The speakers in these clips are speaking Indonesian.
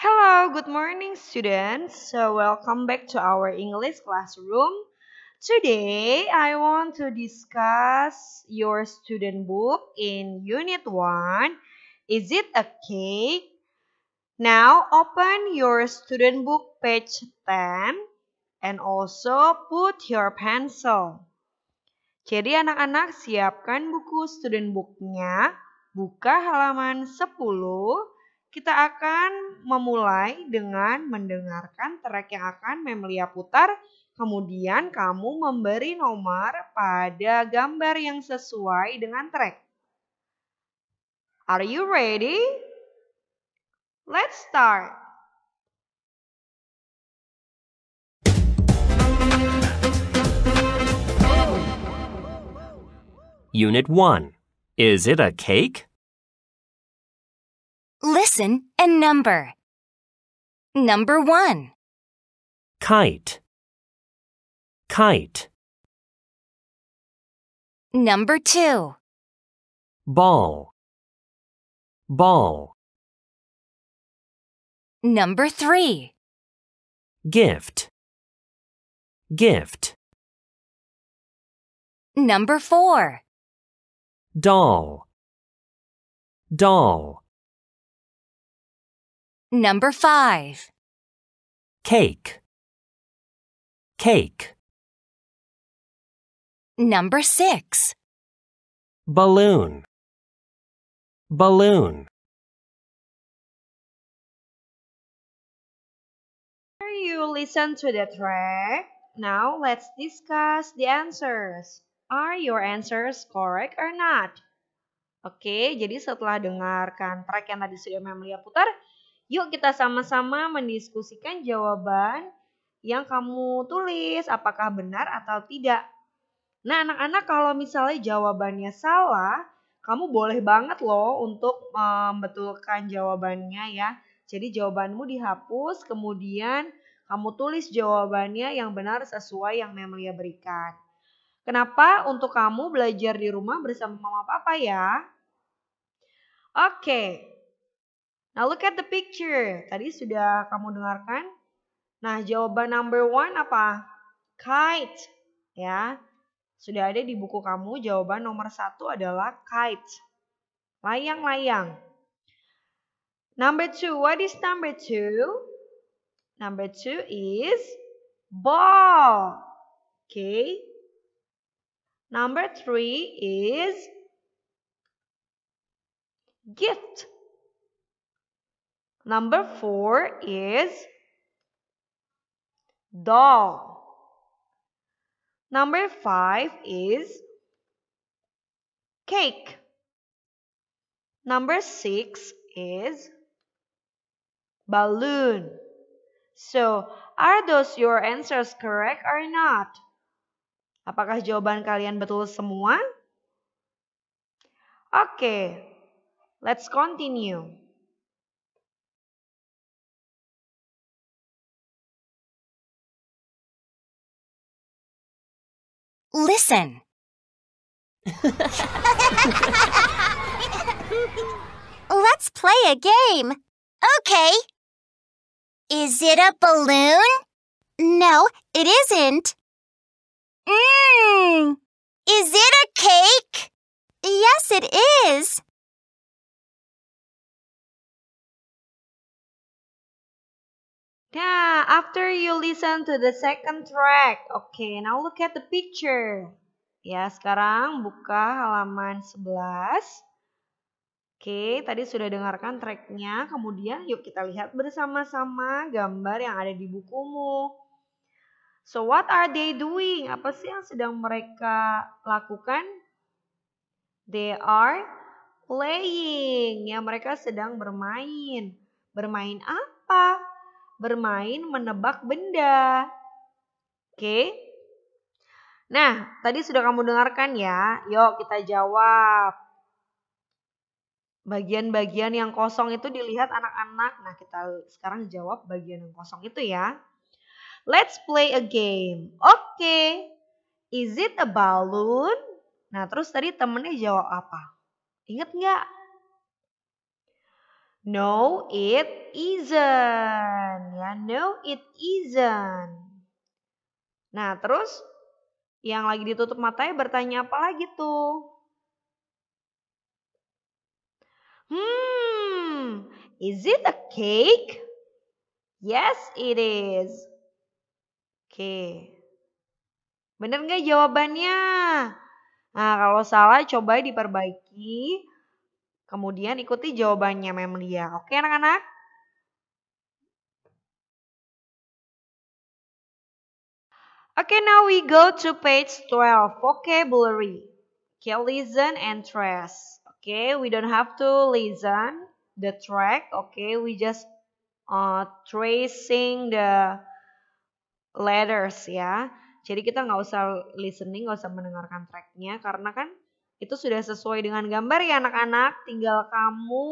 Hello, good morning students. So welcome back to our English classroom. Today, I want to discuss your student book in Unit 1. Is it a cake? Now, open your student book page 10 and also put your pencil. Jadi anak-anak siapkan buku student booknya, buka halaman 10 kita akan memulai dengan mendengarkan track yang akan Memelia putar. Kemudian kamu memberi nomor pada gambar yang sesuai dengan track. Are you ready? Let's start. Unit 1. Is it a cake? Listen and number. Number 1. Kite. Kite. Number 2. Ball. Ball. Number 3. Gift. Gift. Number 4. Doll. Doll. Number 5. Cake. Cake. Number 6. Balloon. Balloon. You listen to the track. Now let's discuss the answers. Are your answers correct or not? Oke, jadi setelah dengarkan track yang tadi sudah Memelia putar, Yuk kita sama-sama mendiskusikan jawaban yang kamu tulis apakah benar atau tidak. Nah, anak-anak kalau misalnya jawabannya salah, kamu boleh banget loh untuk membetulkan jawabannya ya. Jadi jawabanmu dihapus, kemudian kamu tulis jawabannya yang benar sesuai yang Memelia berikan. Kenapa? Untuk kamu belajar di rumah bersama mama papa ya. Oke, Nah, look at the picture. Tadi sudah kamu dengarkan. Nah jawaban number one apa? Kite. Ya. Sudah ada di buku kamu jawaban nomor satu adalah kite. Layang-layang. Number two. What is number two? Number two is ball. Okay. Number three is gift. Number four is doll. Number five is cake. Number six is balloon. So, are those your answers correct or not? Apakah jawaban kalian betul semua? Oke, okay, let's continue. Listen. Let's play a game. Okay. Is it a balloon? No, it isn't. Mmm. Is it a cake? Yes, it is. Nah, after you listen to the second track, okay, now look at the picture. Ya, sekarang buka halaman 11. Oke, tadi sudah dengarkan tracknya. Kemudian yuk kita lihat bersama-sama gambar yang ada di bukumu. So, what are they doing? Apa sih yang sedang mereka lakukan? They are playing. Ya, mereka sedang bermain. Bermain apa? bermain menebak benda. Oke. Nah, tadi sudah kamu dengarkan ya. Yuk kita jawab. Bagian-bagian yang kosong itu dilihat anak-anak. Nah, kita sekarang jawab bagian yang kosong itu ya. Let's play a game. Oke. Okay. Is it a balloon? Nah, terus tadi temennya jawab apa? Ingat nggak? No, it isn't. Ya, no, it isn't. Nah, terus yang lagi ditutup matanya bertanya apa lagi tuh? Hmm, is it a cake? Yes, it is. Oke. Okay. Bener nggak jawabannya? Nah, kalau salah coba diperbaiki Kemudian ikuti jawabannya Memlia. Oke anak-anak? Okay, now we go to page 12, vocabulary. Okay, listen and trace. Okay, we don't have to listen the track. Okay, we just uh, tracing the letters ya. Jadi kita nggak usah listening, nggak usah mendengarkan tracknya karena kan itu sudah sesuai dengan gambar ya anak-anak. Tinggal kamu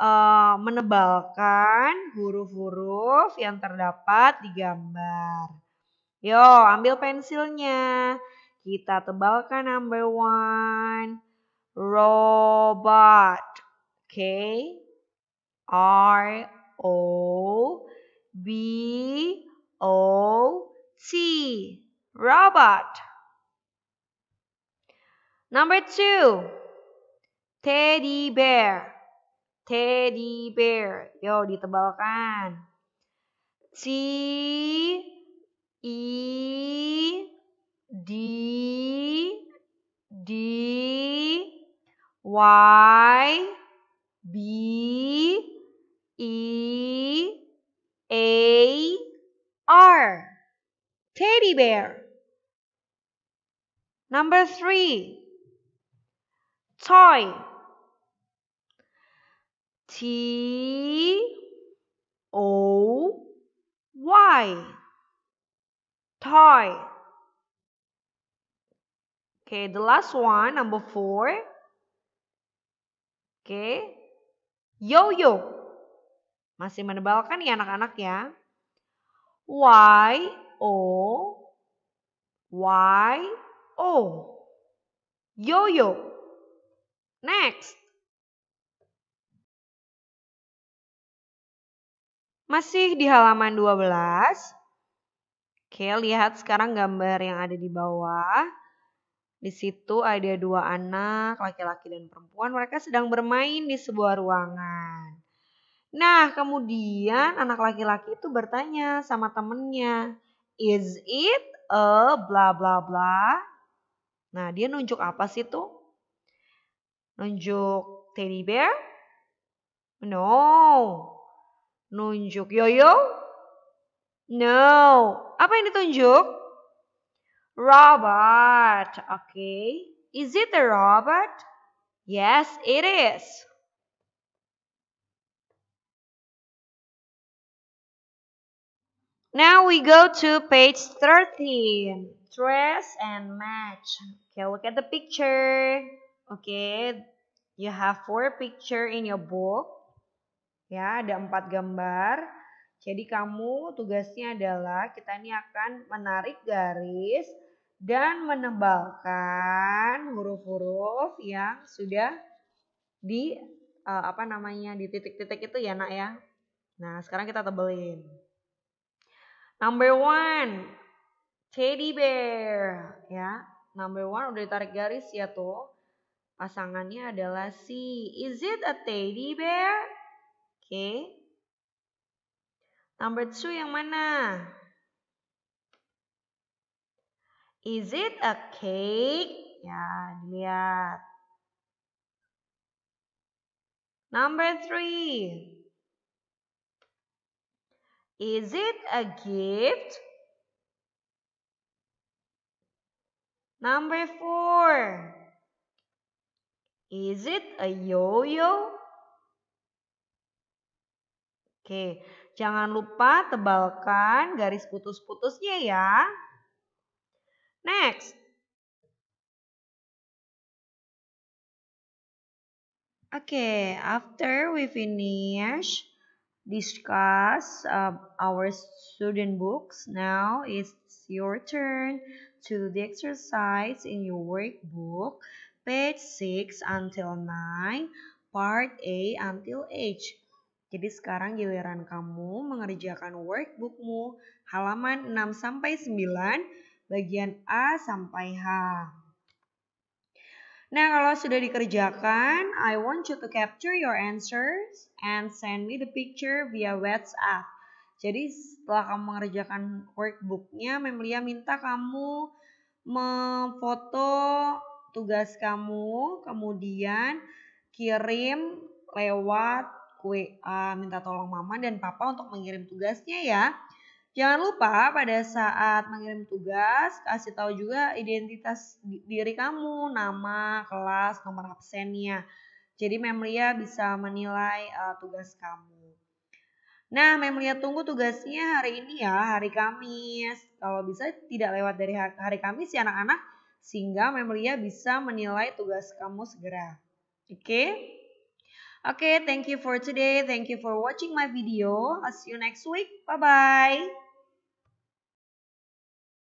uh, menebalkan huruf-huruf yang terdapat di gambar. Yo, ambil pensilnya. Kita tebalkan number one. Robot. Oke. R O B O T. Robot. Number two, teddy bear. Teddy bear. Yo, ditebalkan. T E D D Y B E A R Teddy bear. Number three, toy. T O Y toy. Okay, the last one, number four. Okay, yo-yo. Masih menebalkan ya anak-anak ya. Y O Y O yo-yo. Next. Masih di halaman 12. Oke, lihat sekarang gambar yang ada di bawah. Di situ ada dua anak, laki-laki dan perempuan. Mereka sedang bermain di sebuah ruangan. Nah, kemudian anak laki-laki itu bertanya sama temennya, Is it a bla bla bla? Nah, dia nunjuk apa sih tuh? Nunjuk teddy bear? No. Nunjuk yo? No. Apa yang ditunjuk? Robot. Okay. Is it a robot? Yes, it is. Now we go to page 13. Dress and match. Okay, look at the picture. Okay, you have four picture in your book. Ya, ada empat gambar. Jadi kamu tugasnya adalah kita ini akan menarik garis dan menebalkan huruf-huruf yang sudah di eh, apa namanya di titik-titik itu ya nak ya. Nah sekarang kita tebelin. Number one, teddy bear ya. Number one udah ditarik garis ya tuh. Pasangannya adalah si, Is it a teddy bear? Oke. Okay. Number two yang mana? Is it a cake? Ya, lihat. Number three. Is it a gift? Number four. Is it a yo-yo? Oke, jangan lupa tebalkan garis putus-putusnya ya. Next. Oke, after we finish discuss uh, our student books, now it's your turn to do the exercise in your workbook page 6 until 9, part A until H. Jadi sekarang giliran kamu mengerjakan workbookmu halaman 6 sampai 9 bagian A sampai H. Nah, kalau sudah dikerjakan, I want you to capture your answers and send me the picture via WhatsApp. Jadi setelah kamu mengerjakan workbooknya, Memlia minta kamu memfoto tugas kamu, kemudian kirim lewat WA minta tolong mama dan papa untuk mengirim tugasnya ya. Jangan lupa pada saat mengirim tugas kasih tahu juga identitas diri kamu, nama, kelas, nomor absennya. Jadi Memria bisa menilai uh, tugas kamu. Nah, Memlia tunggu tugasnya hari ini ya, hari Kamis. Kalau bisa tidak lewat dari hari Kamis ya anak-anak sehingga Memelia bisa menilai tugas kamu segera. Oke? Okay? Oke, okay, thank you for today. Thank you for watching my video. I'll see you next week. Bye-bye.